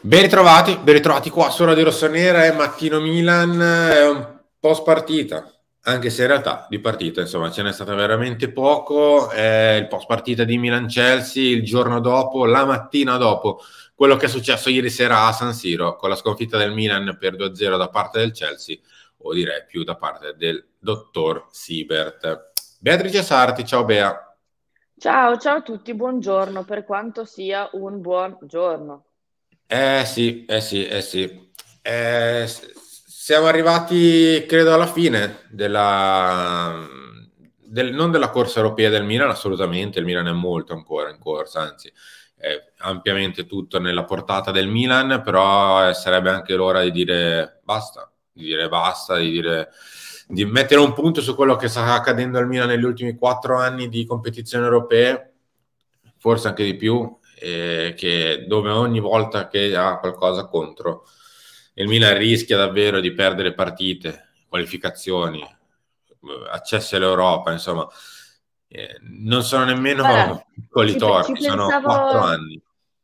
Ben ritrovati, ben ritrovati qua su Radio Rossonera e Mattino Milan è un post partita, anche se in realtà di partita insomma ce n'è stata veramente poco, è il post partita di Milan-Chelsea il giorno dopo, la mattina dopo quello che è successo ieri sera a San Siro con la sconfitta del Milan per 2-0 da parte del Chelsea o direi più da parte del dottor Siebert. Beatrice Sarti, ciao Bea. Ciao, ciao a tutti, buongiorno per quanto sia un buon giorno. Eh sì, eh sì, eh sì. Eh, siamo arrivati, credo, alla fine della... Del, non della corsa europea del Milan, assolutamente, il Milan è molto ancora in corsa, anzi è ampiamente tutto nella portata del Milan, però eh, sarebbe anche l'ora di dire basta, di dire basta, di dire di mettere un punto su quello che sta accadendo al Milan negli ultimi quattro anni di competizioni europee, forse anche di più, eh, che, dove ogni volta che ha qualcosa contro il Milan rischia davvero di perdere partite, qualificazioni, accessi all'Europa, insomma, eh, non sono nemmeno Guarda, piccoli torti, ci sono quattro anni.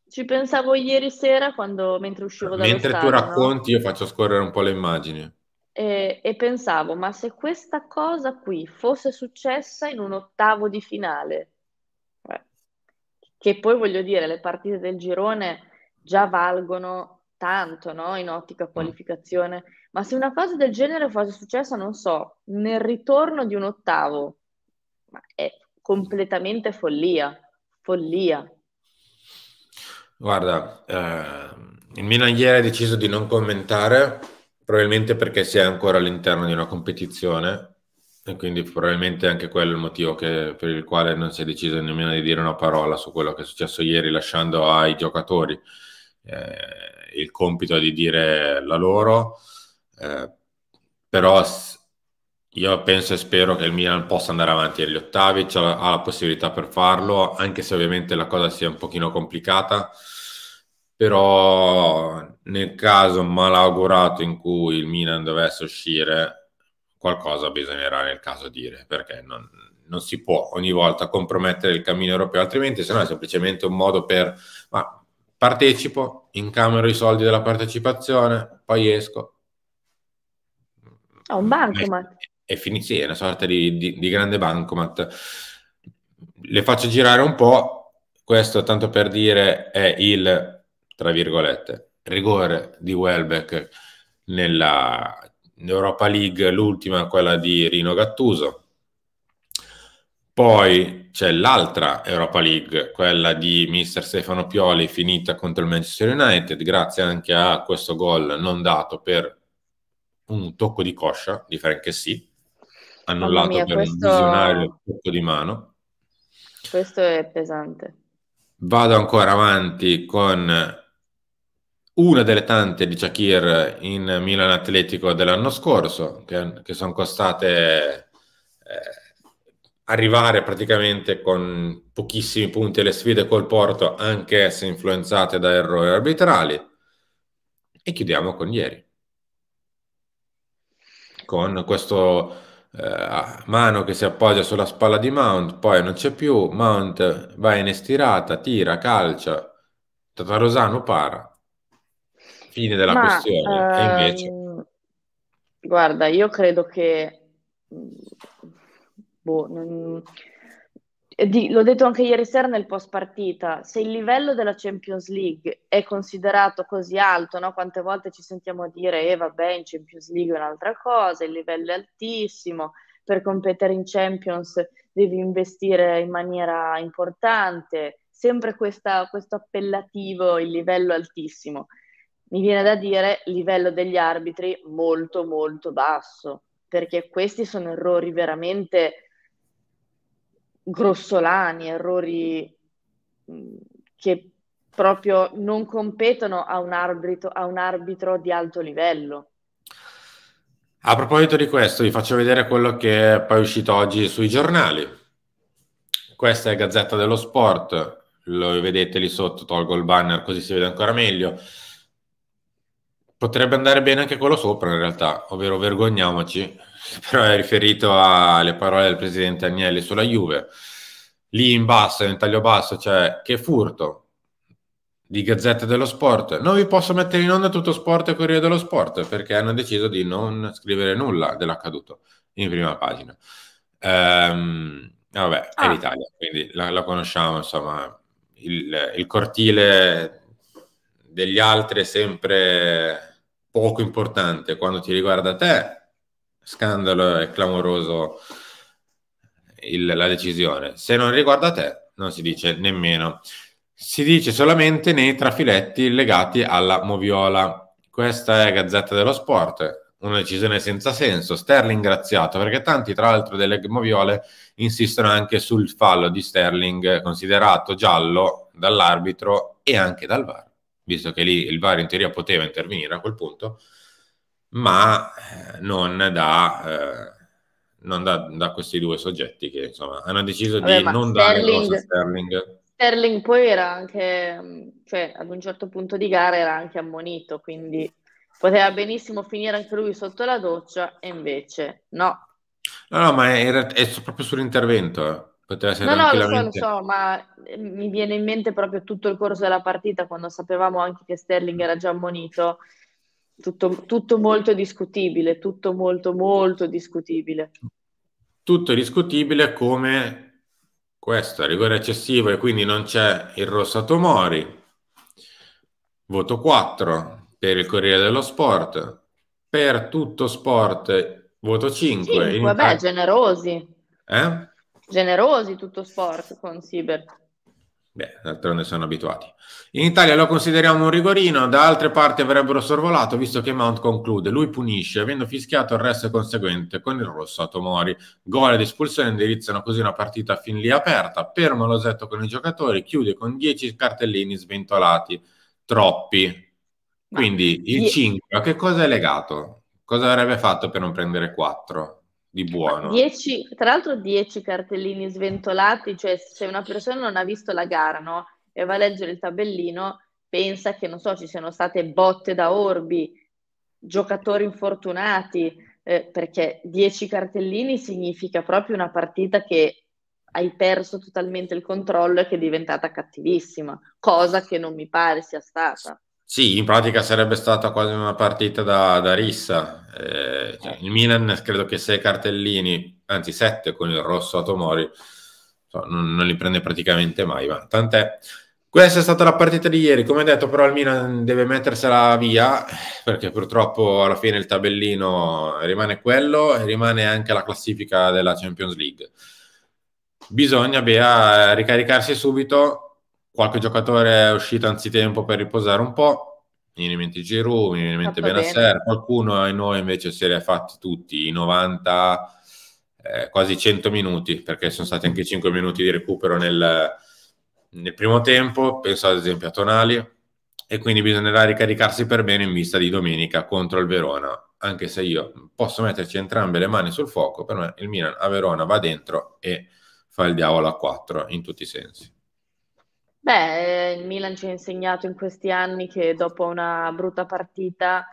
Ci pensavo ieri sera quando, mentre uscivo da Mentre tu racconti no? io faccio scorrere un po' le immagini. E, e, pensavo, ma se questa cosa qui fosse successa in un ottavo di finale, che poi voglio dire, le partite del girone già valgono tanto no? in ottica mm. qualificazione, ma se una fase del genere fosse successa, non so, nel ritorno di un ottavo, ma è completamente follia, follia. Guarda, eh, il Milan ieri ha deciso di non commentare, probabilmente perché si è ancora all'interno di una competizione e quindi probabilmente anche quello è il motivo che, per il quale non si è deciso nemmeno di dire una parola su quello che è successo ieri, lasciando ai giocatori eh, il compito di dire la loro. Eh, però io penso e spero che il Milan possa andare avanti agli ottavi, cioè ha la possibilità per farlo, anche se ovviamente la cosa sia un pochino complicata, però nel caso malaugurato in cui il Milan dovesse uscire qualcosa bisognerà nel caso dire, perché non, non si può ogni volta compromettere il cammino europeo, altrimenti se no è semplicemente un modo per ma partecipo, incamero i soldi della partecipazione, poi esco. a ah, un bancomat. E finisce, sì, una sorta di, di, di grande bancomat. Le faccio girare un po', questo tanto per dire è il, tra virgolette, rigore di Welbeck nella l'Europa League, l'ultima quella di Rino Gattuso. Poi c'è l'altra Europa League, quella di mister Stefano Pioli, finita contro il Manchester United, grazie anche a questo gol non dato per un tocco di coscia di Franchessì, annullato mia, per questo... un visionario tocco di mano. Questo è pesante. Vado ancora avanti con una delle tante di Shakir in Milan Atletico dell'anno scorso, che, che sono costate eh, arrivare praticamente con pochissimi punti alle sfide col Porto, anche se influenzate da errori arbitrali. E chiudiamo con ieri, con questo eh, mano che si appoggia sulla spalla di Mount, poi non c'è più, Mount va in estirata, tira, calcia, Tatarosano para, fine della Ma, questione. Ehm, invece... Guarda, io credo che... Mm, boh, non... Di, l'ho detto anche ieri sera nel post partita, se il livello della Champions League è considerato così alto, no? quante volte ci sentiamo dire, eh vabbè, in Champions League è un'altra cosa, il livello è altissimo, per competere in Champions devi investire in maniera importante, sempre questa, questo appellativo, il livello altissimo mi viene da dire livello degli arbitri molto molto basso, perché questi sono errori veramente grossolani, errori che proprio non competono a un arbitro, a un arbitro di alto livello. A proposito di questo, vi faccio vedere quello che è poi uscito oggi sui giornali. Questa è Gazzetta dello Sport, lo vedete lì sotto, tolgo il banner così si vede ancora meglio. Potrebbe andare bene anche quello sopra in realtà, ovvero vergogniamoci, però è riferito alle parole del presidente Agnelli sulla Juve. Lì in basso, in taglio basso, cioè che furto di Gazzetta dello Sport. Non vi posso mettere in onda tutto sport e Corriere dello Sport perché hanno deciso di non scrivere nulla dell'accaduto in prima pagina. Ehm, vabbè, ah. è l'Italia, quindi la, la conosciamo, insomma, il, il cortile degli altri è sempre poco importante. Quando ti riguarda te, scandalo e clamoroso il, la decisione. Se non riguarda te, non si dice nemmeno. Si dice solamente nei trafiletti legati alla moviola. Questa è Gazzetta dello Sport, una decisione senza senso. Sterling graziato, perché tanti, tra l'altro, delle moviole insistono anche sul fallo di Sterling, considerato giallo dall'arbitro e anche dal VAR visto che lì il VAR in teoria poteva intervenire a quel punto, ma eh, non da, eh, non da, da questi due soggetti che insomma hanno deciso Vabbè, di non Sterling, dare la cosa a Sterling. Sterling poi era anche, cioè ad un certo punto di gara era anche ammonito, quindi poteva benissimo finire anche lui sotto la doccia e invece no. No, no, ma è, è proprio sull'intervento. Eh. Poteva essere no, tranquillamente... no, lo so, lo so, ma ehm, mi viene in mente proprio tutto il corso della partita, quando sapevamo anche che Sterling era già ammonito, tutto, tutto molto discutibile, tutto molto, molto discutibile. Tutto discutibile come questo, rigore eccessivo e quindi non c'è il Rossa Tomori. Voto 4 per il Corriere dello Sport. Per tutto sport, voto 5. 5 in... Beh, generosi. Eh? generosi tutto sport con Siebert. Beh, d'altronde sono abituati. In Italia lo consideriamo un rigorino, da altre parti avrebbero sorvolato visto che Mount conclude, lui punisce, avendo fischiato il resto conseguente con il rosso a Tomori. Gol ed espulsione indirizzano così una partita fin lì aperta, per l'osetto con i giocatori, chiude con 10 cartellini sventolati, troppi. Quindi il 5 a che cosa è legato? Cosa avrebbe fatto per non prendere 4? di buono. Dieci, tra l'altro 10 cartellini sventolati, cioè se una persona non ha visto la gara no? e va a leggere il tabellino, pensa che, non so, ci siano state botte da orbi, giocatori infortunati, eh, perché 10 cartellini significa proprio una partita che hai perso totalmente il controllo e che è diventata cattivissima, cosa che non mi pare sia stata. Sì, in pratica sarebbe stata quasi una partita da, da rissa. Eh, cioè, il Milan credo che sei cartellini, anzi sette con il rosso a Tomori, non, non, li prende praticamente mai, ma tant'è. Questa è stata la partita di ieri, come detto però il Milan deve mettersela via perché purtroppo alla fine il tabellino rimane quello e rimane anche la classifica della Champions League. Bisogna Bea, ricaricarsi subito qualche giocatore è uscito anzitempo per riposare un po', mi viene in mente Giroud, mi viene in mente Benasser, qualcuno e noi invece se li ha fatti tutti i 90, eh, quasi 100 minuti, perché sono stati anche 5 minuti di recupero nel, nel primo tempo, penso ad esempio a Tonali, e quindi bisognerà ricaricarsi per bene in vista di domenica contro il Verona, anche se io posso metterci entrambe le mani sul fuoco, per me il Milan a Verona va dentro e fa il diavolo a 4 in tutti i sensi. Beh, eh, il Milan ci ha insegnato in questi anni che dopo una brutta partita,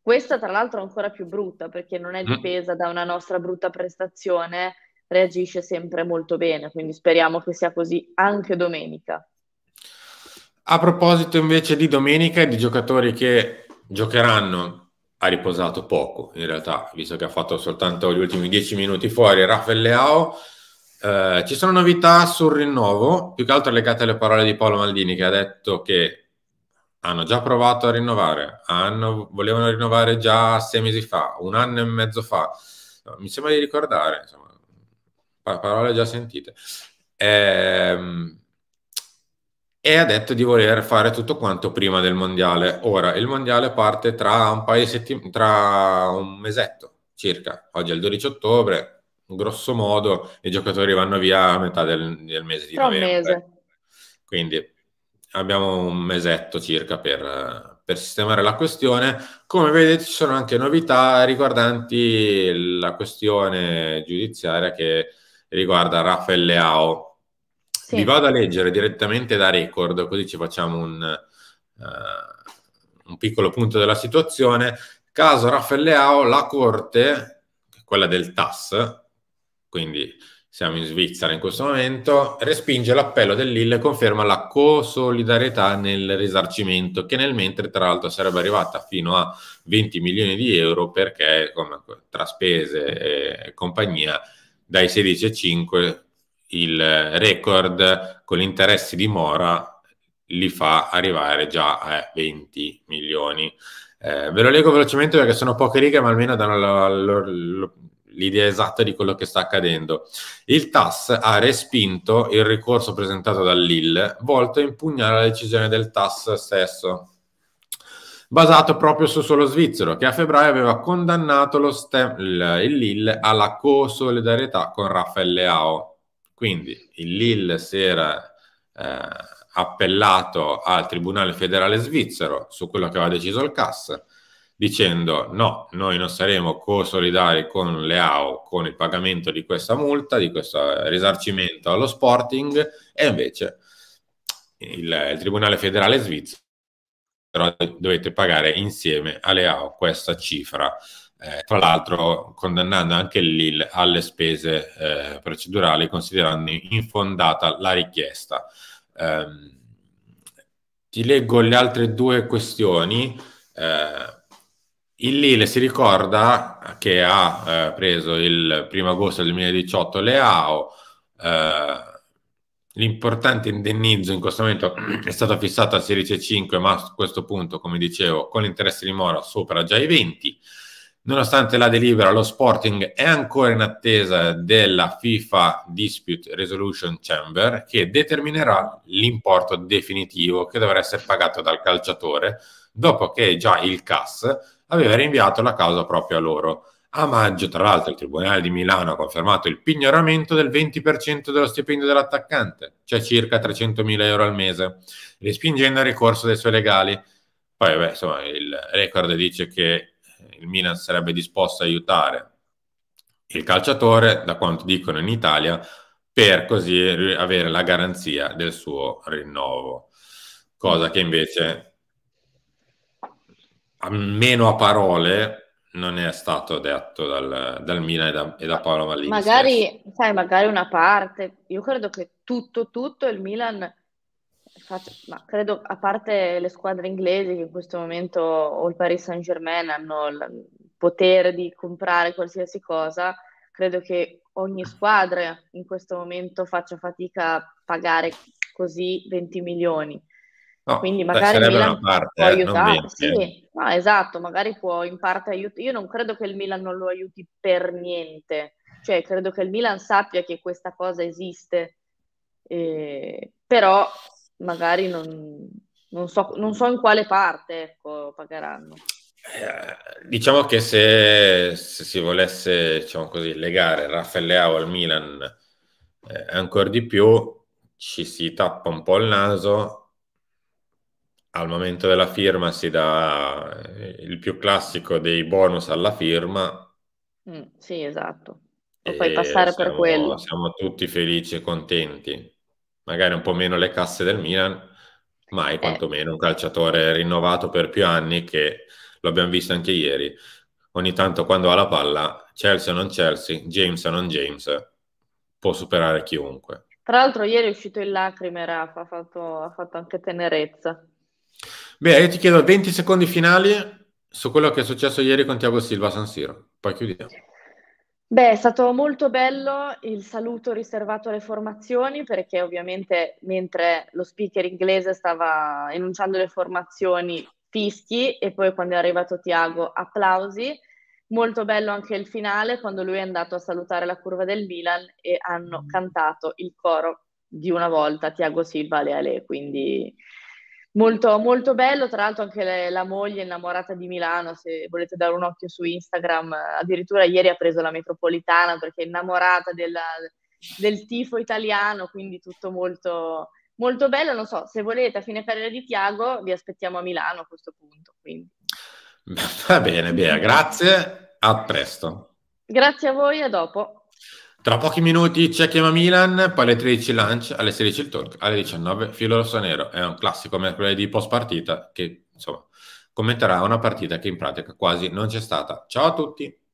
questa tra l'altro è ancora più brutta perché non è mm. dipesa da una nostra brutta prestazione, reagisce sempre molto bene, quindi speriamo che sia così anche domenica. A proposito invece di domenica e di giocatori che giocheranno, ha riposato poco in realtà, visto che ha fatto soltanto gli ultimi dieci minuti fuori Raffaele Leao eh, ci sono novità sul rinnovo, più che altro legate alle parole di Paolo Maldini che ha detto che hanno già provato a rinnovare, hanno, volevano rinnovare già sei mesi fa, un anno e mezzo fa. Mi sembra di ricordare, insomma, parole già sentite. Ehm, e ha detto di voler fare tutto quanto prima del mondiale. Ora, il mondiale parte tra un, paio di settimane, tra un mesetto circa, oggi è il 12 ottobre, grosso modo i giocatori vanno via a metà del, del mese di Tra novembre. Mese. Quindi abbiamo un mesetto circa per, per, sistemare la questione. Come vedete ci sono anche novità riguardanti la questione giudiziaria che riguarda Raffaele Ao. Sì. Vi vado a leggere direttamente da record, così ci facciamo un, uh, un piccolo punto della situazione. Caso Raffaele Ao, la Corte, quella del TAS, quindi siamo in Svizzera in questo momento, respinge l'appello dell'IL e conferma la co-solidarietà nel risarcimento, che nel mentre tra l'altro sarebbe arrivata fino a 20 milioni di euro perché come, tra spese e compagnia dai 16,5 il record con gli interessi di mora li fa arrivare già a 20 milioni. Eh, ve lo leggo velocemente perché sono poche righe ma almeno danno la, la, la l'idea esatta di quello che sta accadendo. Il TAS ha respinto il ricorso presentato dall'IL volto a impugnare la decisione del TAS stesso basato proprio su solo svizzero, che a febbraio aveva condannato lo stem, il, il Lille alla co-solidarietà con Raffaele Leao. Quindi il Lille si era eh, appellato al Tribunale federale svizzero su quello che aveva deciso il CAS dicendo no, noi non saremo co-solidari con le AO con il pagamento di questa multa, di questo risarcimento allo sporting e invece il, il Tribunale federale svizzero dovete pagare insieme alle AO questa cifra. Eh, tra l'altro condannando anche l'IL alle spese eh, procedurali considerando infondata la richiesta. Eh, ti leggo le altre due questioni. Eh, il Lille si ricorda che ha eh, preso il 1 agosto del 2018 Leao, eh, l'importante indennizzo in questo momento è stato fissato a 16,5 ma a questo punto, come dicevo, con l'interesse di Mora sopra già i 20. Nonostante la delibera, lo Sporting è ancora in attesa della FIFA Dispute Resolution Chamber che determinerà l'importo definitivo che dovrà essere pagato dal calciatore dopo che già il CAS aveva rinviato la causa proprio a loro. A maggio, tra l'altro, il Tribunale di Milano ha confermato il pignoramento del 20% dello stipendio dell'attaccante, cioè circa 300.000 euro al mese, respingendo il ricorso dei suoi legali. Poi, vabbè, insomma, il record dice che il Milan sarebbe disposto a aiutare il calciatore, da quanto dicono in Italia, per così avere la garanzia del suo rinnovo, cosa che invece almeno a parole non è stato detto dal, dal Milan e da, e da Paolo Mallini magari, sai, magari una parte io credo che tutto, tutto il Milan faccia, ma credo a parte le squadre inglesi che in questo momento o il Paris Saint Germain hanno il potere di comprare qualsiasi cosa credo che ogni squadra in questo momento faccia fatica a pagare così 20 milioni No, Quindi cioè, magari Milan parte, può eh, aiutare. sì, eh. no, esatto, magari può in parte aiutare. Io non credo che il Milan non lo aiuti per niente. Cioè, credo che il Milan sappia che questa cosa esiste, eh, però magari non, non, so, non, so, in quale parte ecco, pagheranno. Eh, diciamo che se, se, si volesse diciamo così, legare Raffaele Leao al Milan eh, ancora di più, ci si tappa un po' il naso al momento della firma si dà eh, il più classico dei bonus alla firma. Mm, sì, esatto. Lo puoi passare siamo, per quello. Siamo tutti felici e contenti. Magari un po' meno le casse del Milan, ma è eh. quantomeno eh. un calciatore rinnovato per più anni che lo abbiamo visto anche ieri. Ogni tanto quando ha la palla, Chelsea o non Chelsea, James o non James, può superare chiunque. Tra l'altro ieri è uscito in lacrime, Rafa, ha fatto, ha fatto anche tenerezza. Beh, io ti chiedo 20 secondi finali su quello che è successo ieri con Tiago Silva a San Siro, poi chiudiamo. Beh, è stato molto bello il saluto riservato alle formazioni perché ovviamente mentre lo speaker inglese stava enunciando le formazioni fischi e poi quando è arrivato Tiago applausi. Molto bello anche il finale quando lui è andato a salutare la curva del Milan e hanno cantato il coro di una volta Tiago Silva Leale, quindi Molto, molto bello, tra l'altro anche le, la moglie innamorata di Milano, se volete dare un occhio su Instagram, addirittura ieri ha preso la metropolitana perché è innamorata della, del tifo italiano, quindi tutto molto, molto bello. Non so, se volete a fine periodo di Tiago vi aspettiamo a Milano a questo punto. Quindi. Va bene, Bea, grazie, a presto. Grazie a voi, a dopo. Tra pochi minuti c'è Chiama Milan, poi alle 13 lunch, alle 16 il talk, alle 19 Filo nero. È un classico mercoledì post partita che, insomma, commenterà una partita che in pratica quasi non c'è stata. Ciao a tutti!